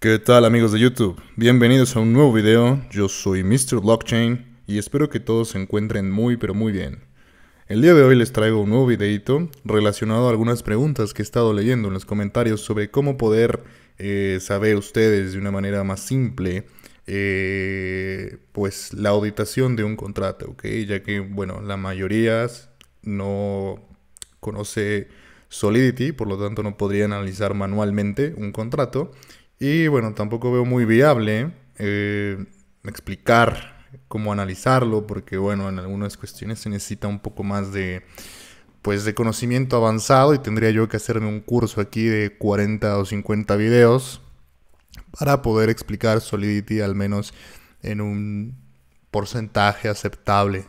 ¿Qué tal amigos de YouTube? Bienvenidos a un nuevo video, yo soy Mr. Blockchain y espero que todos se encuentren muy pero muy bien. El día de hoy les traigo un nuevo videito relacionado a algunas preguntas que he estado leyendo en los comentarios sobre cómo poder eh, saber ustedes de una manera más simple eh, pues la auditación de un contrato, Ya que, bueno, la mayoría no conoce Solidity, por lo tanto no podría analizar manualmente un contrato y bueno, tampoco veo muy viable eh, explicar cómo analizarlo, porque bueno, en algunas cuestiones se necesita un poco más de, pues, de conocimiento avanzado y tendría yo que hacerme un curso aquí de 40 o 50 videos para poder explicar Solidity al menos en un porcentaje aceptable.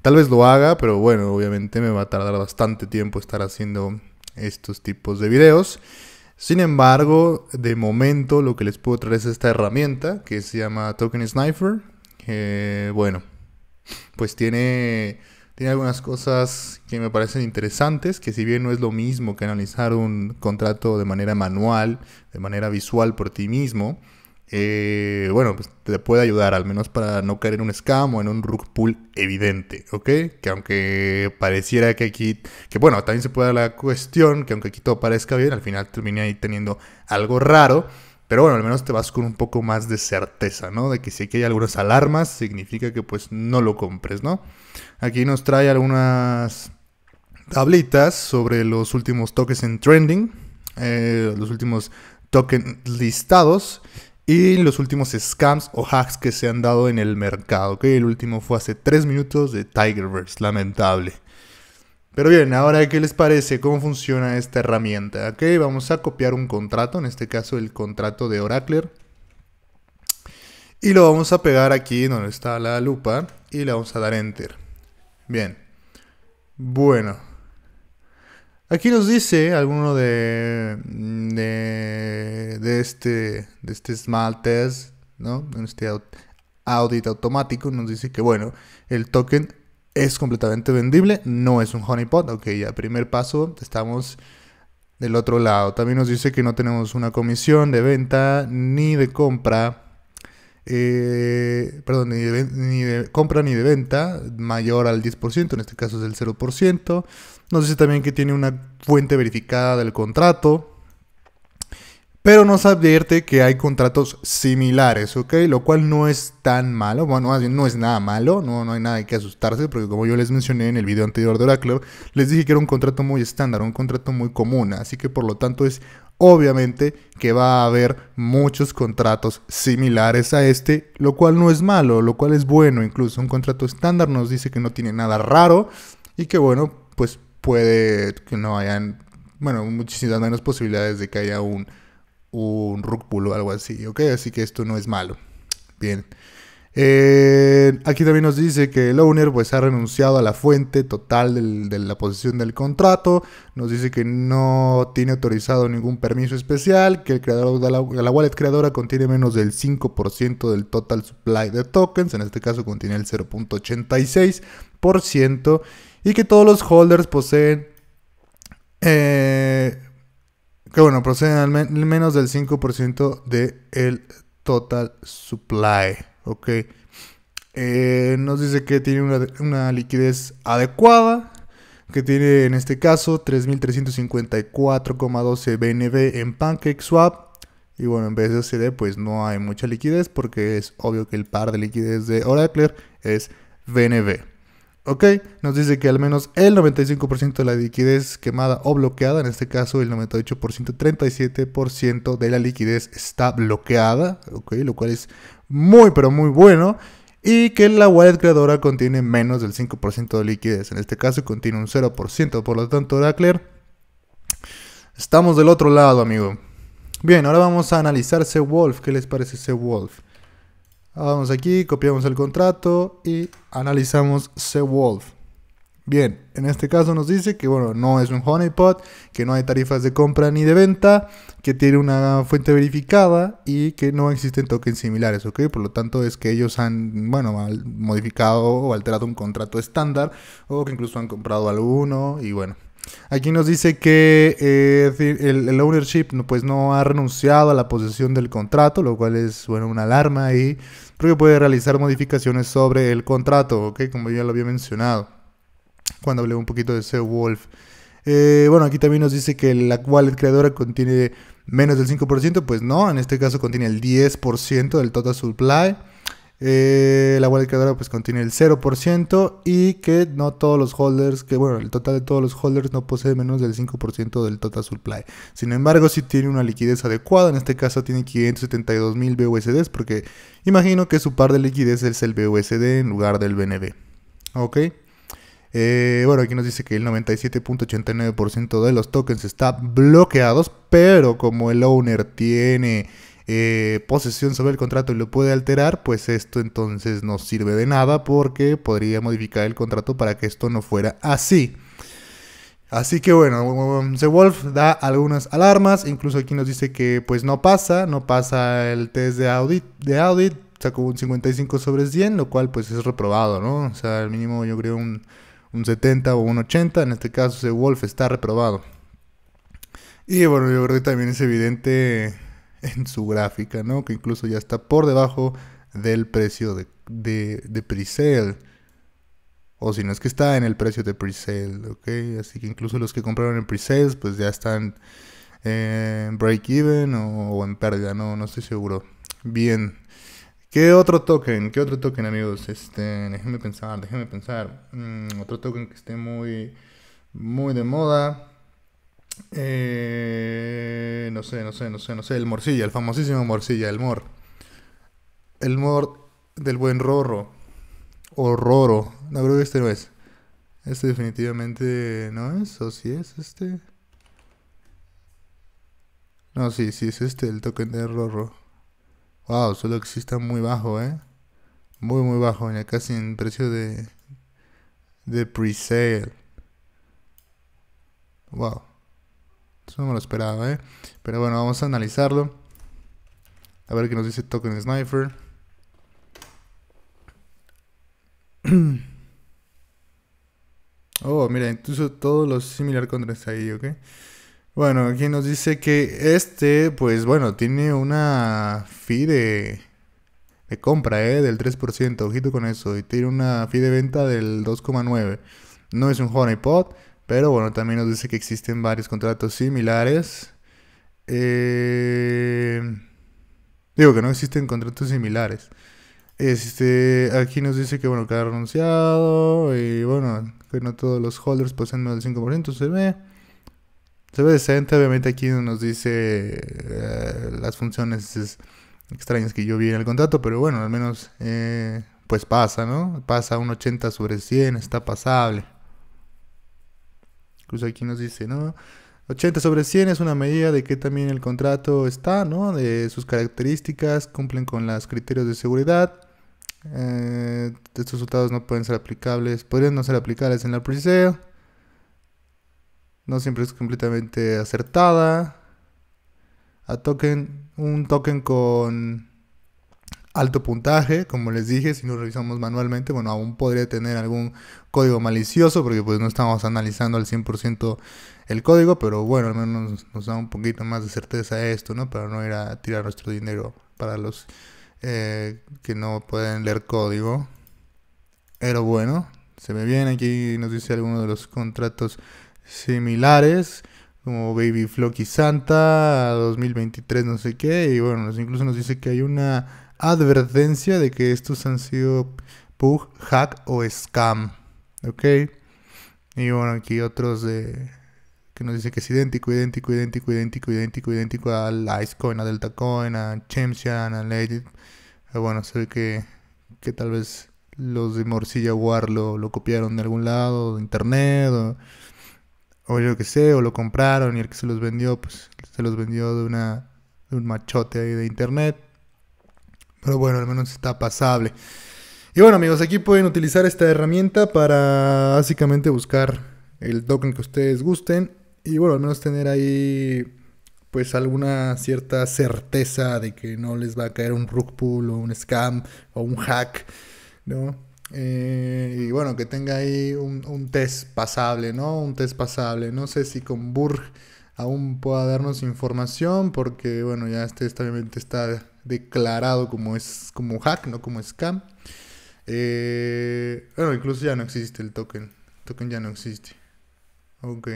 Tal vez lo haga, pero bueno, obviamente me va a tardar bastante tiempo estar haciendo estos tipos de videos. Sin embargo, de momento lo que les puedo traer es esta herramienta que se llama Token Sniper. bueno, pues tiene algunas cosas que me parecen interesantes, que si bien no es lo mismo que analizar un contrato de manera manual, de manera visual por ti mismo, eh, bueno, pues te puede ayudar, al menos para no caer en un scam o en un rug pull evidente, ¿ok? Que aunque pareciera que aquí, que bueno, también se puede dar la cuestión que aunque aquí todo parezca bien, al final termine ahí teniendo algo raro. Pero bueno, al menos te vas con un poco más de certeza, ¿no? De que si aquí hay algunas alarmas, significa que pues no lo compres, ¿no? Aquí nos trae algunas tablitas sobre los últimos toques en trending, eh, los últimos tokens listados y los últimos scams o hacks que se han dado en el mercado. El último fue hace 3 minutos de Tigerverse, lamentable. Pero bien, ahora qué les parece, cómo funciona esta herramienta. Vamos a copiar un contrato, en este caso el contrato de Oracle. Y lo vamos a pegar aquí donde está la lupa y le vamos a dar enter. Bien. Bueno, Aquí nos dice alguno de, de, este, de este smart test, ¿no? Este audit automático nos dice que, bueno, el token es completamente vendible, no es un honeypot. Ok, ya, primer paso, estamos del otro lado. También nos dice que no tenemos una comisión de venta ni de compra eh, perdón, ni de, compra ni de venta mayor al 10%, en este caso es el 0%. Nos dice también que tiene una fuente verificada del contrato, pero nos advierte que hay contratos similares, ¿ok? Lo cual no es tan malo, bueno, no es nada malo, no, no hay nada que asustarse, porque como yo les mencioné en el video anterior de Oracle, les dije que era un contrato muy estándar, un contrato muy común, así que por lo tanto es Obviamente que va a haber muchos contratos similares a este, lo cual no es malo, lo cual es bueno, incluso un contrato estándar nos dice que no tiene nada raro y que bueno, pues puede que no hayan, bueno, muchísimas menos posibilidades de que haya un, un rugpull o algo así, ¿ok? Así que esto no es malo. Bien. Eh, aquí también nos dice que el owner pues ha renunciado a la fuente total de la posición del contrato. Nos dice que no tiene autorizado ningún permiso especial, que el creador la, wallet creadora contiene menos del 5% del total supply de tokens. En este caso contiene el 0.86%. Y que todos los holders poseen... Eh, que bueno, proceden al menos del 5% del total supply. Ok. Eh, nos dice que tiene una, liquidez adecuada, que tiene en este caso 3.354,12 BNB en PancakeSwap. Y bueno, en vez de CD pues no hay mucha liquidez porque es obvio que el par de liquidez de Oracle es BNB. Ok, nos dice que al menos el 95% de la liquidez quemada o bloqueada, en este caso el 98%, 37% de la liquidez está bloqueada, ok, lo cual es muy pero muy bueno y que la wallet creadora contiene menos del 5% de liquidez. En este caso contiene un 0%, por lo tanto Dacler, estamos del otro lado, amigo. Bien, ahora vamos a analizar C-Wolf. ¿Qué les parece C-Wolf? Vamos aquí, copiamos el contrato y analizamos C-Wolf. Bien, en este caso nos dice que bueno, no es un honeypot, que no hay tarifas de compra ni de venta, que tiene una fuente verificada y que no existen tokens similares, ¿ok? Por lo tanto es que ellos han, bueno, modificado o alterado un contrato estándar o que incluso han comprado alguno y bueno. Aquí nos dice que eh, el, el, ownership pues no ha renunciado a la posesión del contrato, lo cual es bueno una alarma ahí, porque puede realizar modificaciones sobre el contrato, ¿ok? Como ya lo había mencionado cuando hablé un poquito de Seo Wolf. Eh, bueno, aquí también nos dice que la wallet creadora contiene menos del 5%, pues no, en este caso contiene el 10% del total supply. Eh, la wallet creadora pues contiene el 0% y que no todos los holders, que bueno, el total de todos los holders no posee menos del 5% del total supply. Sin embargo, si tiene una liquidez adecuada, en este caso tiene 572.000 mil BUSDs porque imagino que su par de liquidez es el BUSD en lugar del BNB. ¿Ok? Eh, bueno, aquí nos dice que el 97.89% de los tokens está bloqueados, pero como el owner tiene eh, posesión sobre el contrato y lo puede alterar, pues esto entonces no sirve de nada porque podría modificar el contrato para que esto no fuera así. Así que bueno, The um, um, um, Wolf da algunas alarmas, incluso aquí nos dice que pues no pasa, no pasa el test de audit, de audit sacó un 55 sobre 100, lo cual pues es reprobado, ¿no? O sea, al mínimo yo creo un un 70 o un 80. En este caso, ese Wolf está reprobado. Y bueno, yo creo que también es evidente en su gráfica, ¿no? Que incluso ya está por debajo del precio de, de, de presale. O si no es que está en el precio de pre-sale, ¿ok? Así que incluso los que compraron en presales, pues ya están en break even o, o en pérdida, no, no estoy seguro. Bien. ¿Qué otro token? ¿Qué otro token, amigos? Este, déjenme pensar, déjenme pensar. Mm, otro token que esté muy, muy de moda. Eh, no sé, no sé, no sé, no sé. El morcilla, el famosísimo morcilla, el mor. El mor del buen Rorro. O Roro. No, creo que este no es. Este definitivamente no es. ¿O si es este? No, sí, sí es este, el token de Rorro. Wow, solo que sí está muy bajo, ¿eh? Muy, muy bajo, ya casi en precio de, de pre-sale. Wow. Eso no me lo esperaba, ¿eh? Pero bueno, vamos a analizarlo. A ver qué nos dice Token Sniper. oh, mira, incluso todos los similar contras ahí, ¿ok? Bueno, aquí nos dice que este, pues bueno, tiene una fee de, compra, ¿eh? Del 3%, ojito con eso. Y tiene una fee de venta del 2,9%. No es un honeypot, pero bueno, también nos dice que existen varios contratos similares. Eh, digo que no existen contratos similares. Este, aquí nos dice que bueno, que ha renunciado y bueno, que no todos los holders poseen más del 5%, se ve. Se ve decente, obviamente aquí nos dice eh, las funciones extrañas que yo vi en el contrato, pero bueno, al menos eh, pues pasa, ¿no? Pasa un 80 sobre 100, está pasable. Incluso aquí nos dice, ¿no? 80 sobre 100 es una medida de que también el contrato está, ¿no? De sus características, cumplen con los criterios de seguridad. Eh, estos resultados no pueden ser aplicables, podrían no ser aplicables en la pre no siempre es completamente acertada. A un token con alto puntaje, como les dije, si lo revisamos manualmente, bueno, aún podría tener algún código malicioso, porque pues no estamos analizando al 100% el código, pero bueno, al menos nos, da un poquito más de certeza esto, ¿no? Para no ir a tirar nuestro dinero para los eh, que no pueden leer código. Pero bueno, se ve bien, aquí nos dice alguno de los contratos similares como Baby Flocky Santa 2023 no sé qué y bueno incluso nos dice que hay una advertencia de que estos han sido pug, hack o scam ok y bueno aquí otros de que nos dice que es idéntico, idéntico, idéntico, idéntico, idéntico, idéntico al Icecoin, a Coin a Chemsian, a Legend. Eh, bueno, sé que, que tal vez los de Morcilla War lo, lo copiaron de algún lado, de internet. O, o yo que sé, o lo compraron y el que se los vendió, pues se los vendió de, una, de un machote ahí de internet. Pero bueno, al menos está pasable. Y bueno amigos, aquí pueden utilizar esta herramienta para básicamente buscar el token que ustedes gusten y bueno, al menos tener ahí pues alguna cierta certeza de que no les va a caer un rug pull o un scam o un hack, ¿no? Eh, y bueno, que tenga ahí un, test pasable, ¿no? Un test pasable. No sé si con Burg aún pueda darnos información porque, bueno, ya este está declarado como, es, como hack, no como scam. Eh, bueno, incluso ya no existe el token. El token ya no existe. Ok,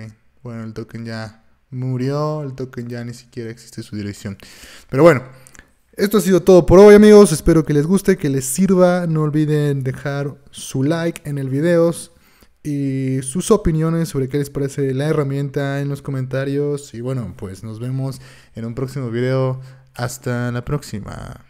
bueno, el token ya murió, el token ya ni siquiera existe su dirección. Pero bueno, esto ha sido todo por hoy amigos, espero que les guste, que les sirva, no olviden dejar su like en el video y sus opiniones sobre qué les parece la herramienta en los comentarios y bueno, pues nos vemos en un próximo video, hasta la próxima.